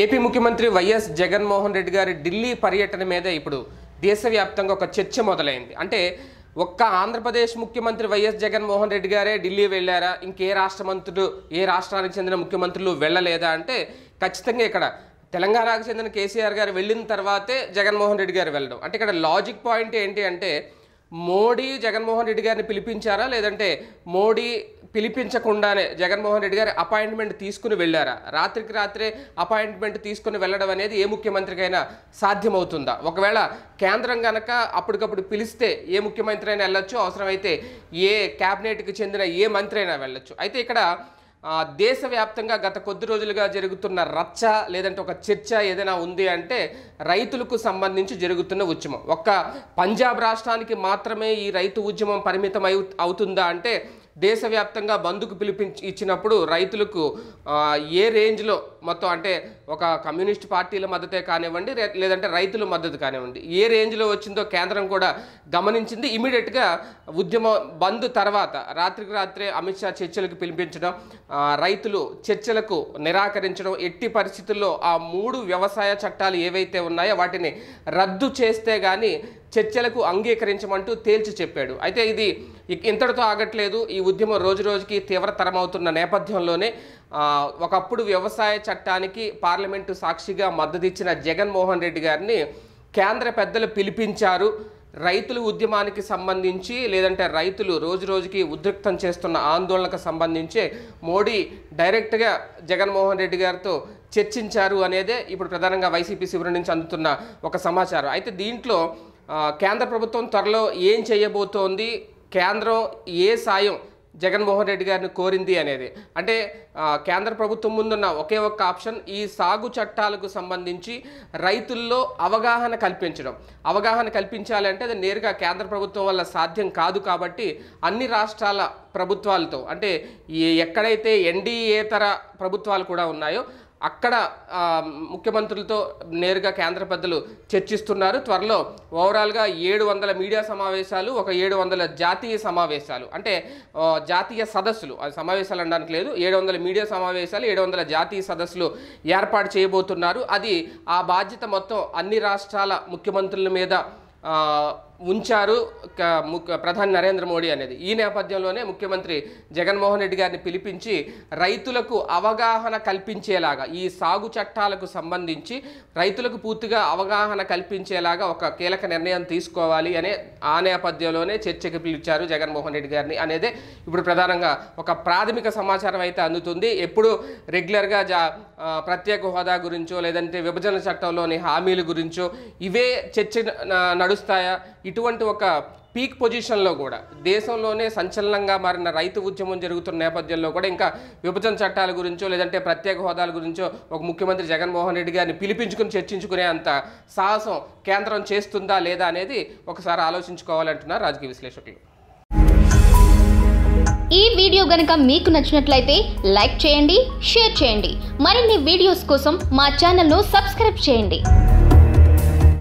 AP ముఖ్యమంత్రి YS Jaganmohan Reddy గారి ఢిల్లీ పర్యటన మీద ఇప్పుడు దేశవ్యాప్తంగా ఒక చర్చ మొదలైంది అంటే ఒక్క ఆంధ్రప్రదేశ్ ముఖ్యమంత్రి వైఎస్ జగన్మోహన్ రెడ్డి గారే ఢిల్లీ వెళ్ళారా ఇంకే రాష్ట్ర మంత్రులు ఏ రాష్ట్రానికి చెందిన ముఖ్యమంత్రులు వెళ్ళలేదా అంటే ఖచ్చితంగా ఇక్కడ తెలంగాణకు చెందిన కేసీఆర్ గారు వెళ్ళిన తర్వాతే జగన్మోహన్ రెడ్డి గారు వెళ్ళడం అంటే ఇక్కడ లాజిక్ పాయింట్ ఏంటి అంటే మోడీ జగన్మోహన్ రెడ్డి గారిని పిలిపించారా లేదంటే మోడీ పిలిపించకుండానే జగన్మోహన్ రెడ్డి గారి అపాయింట్మెంట్ తీసుకుని వెళ్ళారా రాత్రికి రాత్రే అపాయింట్మెంట్ తీసుకుని వెళ్ళడం అనేది ఏ ముఖ్యమంత్రికైనా సాధ్యమవుతుందా ఒకవేళ కేంద్రం కనుక అప్పటికప్పుడు పిలిస్తే ఏ ముఖ్యమంత్రి అయినా వెళ్ళొచ్చు అవసరమైతే ఏ క్యాబినెట్కి చెందిన ఏ మంత్రి అయినా వెళ్ళొచ్చు అయితే ఇక్కడ దేశవ్యాప్తంగా గత కొద్ది రోజులుగా జరుగుతున్న రచ్చ లేదంటే ఒక చర్చ ఏదైనా ఉంది అంటే రైతులకు సంబంధించి జరుగుతున్న ఉద్యమం ఒక్క పంజాబ్ రాష్ట్రానికి మాత్రమే ఈ రైతు ఉద్యమం పరిమితం అవుతుందా అంటే దేశవ్యాప్తంగా బంధుకు పిలిపించి ఇచ్చినప్పుడు రైతులకు ఏ రేంజ్లో మొత్తం అంటే ఒక కమ్యూనిస్ట్ పార్టీల మద్దతే కానివ్వండి లేదంటే రైతుల మద్దతు కానివ్వండి ఏ రేంజ్లో వచ్చిందో కేంద్రం కూడా గమనించింది ఇమీడియట్గా ఉద్యమ బంద్ తర్వాత రాత్రికి రాత్రే అమిత్ షా చర్చలకు పిలిపించడం రైతులు చర్చలకు నిరాకరించడం ఎట్టి పరిస్థితుల్లో ఆ మూడు వ్యవసాయ చట్టాలు ఏవైతే ఉన్నాయో వాటిని రద్దు చేస్తే కానీ చర్చలకు అంగీకరించమంటూ తేల్చి చెప్పాడు అయితే ఇది ఇంతటితో ఆగట్లేదు ఈ ఉద్యమం రోజు రోజుకి తీవ్రతరమవుతున్న నేపథ్యంలోనే ఒకప్పుడు వ్యవసాయ చట్టానికి పార్లమెంటు సాక్షిగా మద్దతిచ్చిన జగన్మోహన్ రెడ్డి గారిని కేంద్ర పెద్దలు పిలిపించారు రైతుల ఉద్యమానికి సంబంధించి లేదంటే రైతులు రోజు రోజుకి ఉద్రిక్తం చేస్తున్న ఆందోళనకు సంబంధించి మోడీ డైరెక్ట్గా జగన్మోహన్ రెడ్డి గారితో చర్చించారు అనేదే ఇప్పుడు ప్రధానంగా వైసీపీ శిబిరం నుంచి అందుతున్న ఒక సమాచారం అయితే దీంట్లో కేంద్ర ప్రభుత్వం త్వరలో ఏం చేయబోతోంది కేంద్రం ఏ సాయం జగన్మోహన్ రెడ్డి గారిని కోరింది అనేది అంటే కేంద్ర ప్రభుత్వం ముందున్న ఒకే ఒక్క ఆప్షన్ ఈ సాగు చట్టాలకు సంబంధించి రైతుల్లో అవగాహన కల్పించడం అవగాహన కల్పించాలంటే అది నేరుగా కేంద్ర ప్రభుత్వం వల్ల సాధ్యం కాదు కాబట్టి అన్ని రాష్ట్రాల ప్రభుత్వాలతో అంటే ఎక్కడైతే ఎన్డీఏతర ప్రభుత్వాలు కూడా ఉన్నాయో అక్కడ ముఖ్యమంత్రులతో నేరుగా కేంద్ర పెద్దలు చర్చిస్తున్నారు త్వరలో ఓవరాల్గా ఏడు వందల మీడియా సమావేశాలు ఒక ఏడు వందల జాతీయ సమావేశాలు అంటే జాతీయ సదస్సులు సమావేశాలు అనడానికి లేదు ఏడు వందల మీడియా సమావేశాలు ఏడు వందల జాతీయ సదస్సులు ఏర్పాటు చేయబోతున్నారు అది ఆ బాధ్యత మొత్తం అన్ని రాష్ట్రాల ముఖ్యమంత్రుల మీద ఉంచారు ప్రధాని నరేంద్ర మోడీ అనేది ఈ నేపథ్యంలోనే ముఖ్యమంత్రి జగన్మోహన్ రెడ్డి గారిని పిలిపించి రైతులకు అవగాహన కల్పించేలాగా ఈ సాగు చట్టాలకు సంబంధించి రైతులకు పూర్తిగా అవగాహన కల్పించేలాగా ఒక కీలక నిర్ణయం తీసుకోవాలి అనే ఆ నేపథ్యంలోనే చర్చకు పిలిచారు జగన్మోహన్ రెడ్డి గారిని అనేది ఇప్పుడు ప్రధానంగా ఒక ప్రాథమిక సమాచారం అయితే అందుతుంది ఎప్పుడు రెగ్యులర్గా జా ప్రత్యేక హోదా గురించో లేదంటే విభజన చట్టంలోని హామీల గురించో ఇవే చర్చ నడుస్తాయా ఇటువంటి ఒక పీక్ పొజిషన్లో కూడా దేశంలోనే సంచలనంగా మారిన రైతు ఉద్యమం జరుగుతున్న నేపథ్యంలో కూడా ఇంకా విభజన చట్టాల గురించో లేదంటే ప్రత్యేక హోదాల గురించో ఒక ముఖ్యమంత్రి జగన్మోహన్ రెడ్డి గారిని పిలిపించుకుని చర్చించుకునే అంత సాహసం కేంద్రం చేస్తుందా లేదా అనేది ఒకసారి ఆలోచించుకోవాలంటున్నారు రాజకీయ విశ్లేషకులు ఈ వీడియో గనక మీకు నచ్చినట్లయితే లైక్ చేయండి షేర్ చేయండి మరిన్ని వీడియోస్ కోసం మా ఛానల్ను సబ్స్క్రైబ్ చేయండి